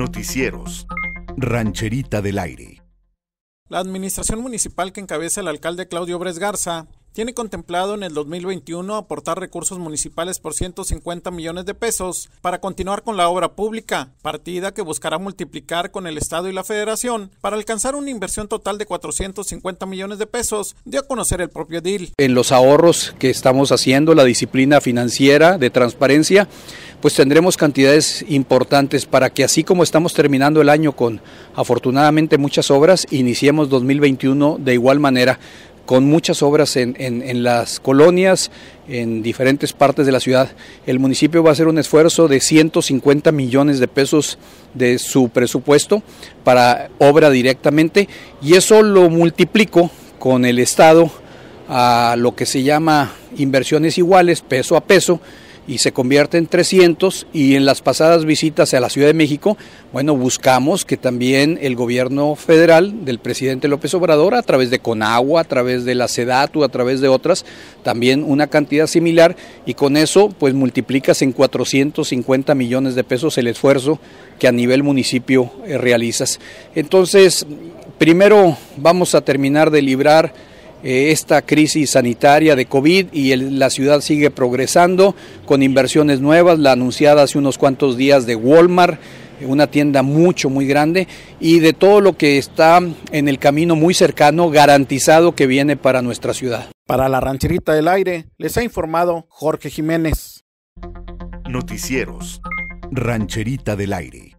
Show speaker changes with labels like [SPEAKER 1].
[SPEAKER 1] Noticieros. Rancherita del Aire.
[SPEAKER 2] La administración municipal que encabeza el alcalde Claudio Bres Garza tiene contemplado en el 2021 aportar recursos municipales por 150 millones de pesos para continuar con la obra pública, partida que buscará multiplicar con el Estado y la Federación para alcanzar una inversión total de 450 millones de pesos, dio a conocer el propio DIL.
[SPEAKER 1] En los ahorros que estamos haciendo, la disciplina financiera de transparencia, pues tendremos cantidades importantes para que así como estamos terminando el año con afortunadamente muchas obras, iniciemos 2021 de igual manera con muchas obras en, las colonias, en diferentes partes de la ciudad. El municipio va a hacer un esfuerzo de 150 millones de pesos de su presupuesto para obra directamente y eso lo multiplico con el Estado a lo que se llama inversiones iguales, peso a peso, y se convierte en 300 y en las pasadas visitas a la Ciudad de México, bueno, buscamos que también el gobierno federal del presidente López Obrador, a través de Conagua, a través de la SEDATU, a través de otras, también una cantidad similar y con eso pues multiplicas en 450 millones de pesos el esfuerzo que a nivel municipio eh, realizas. Entonces, primero vamos a terminar de librar eh, esta crisis sanitaria de COVID y la ciudad sigue progresando con inversiones nuevas, la anunciada hace unos cuantos días de Walmart, una tienda mucho, muy grande, y de todo lo que está en el camino muy cercano, garantizado que viene para nuestra ciudad. Para la rancherita del aire, les ha
[SPEAKER 2] informado Jorge Jiménez. Noticieros,
[SPEAKER 1] rancherita
[SPEAKER 2] del aire.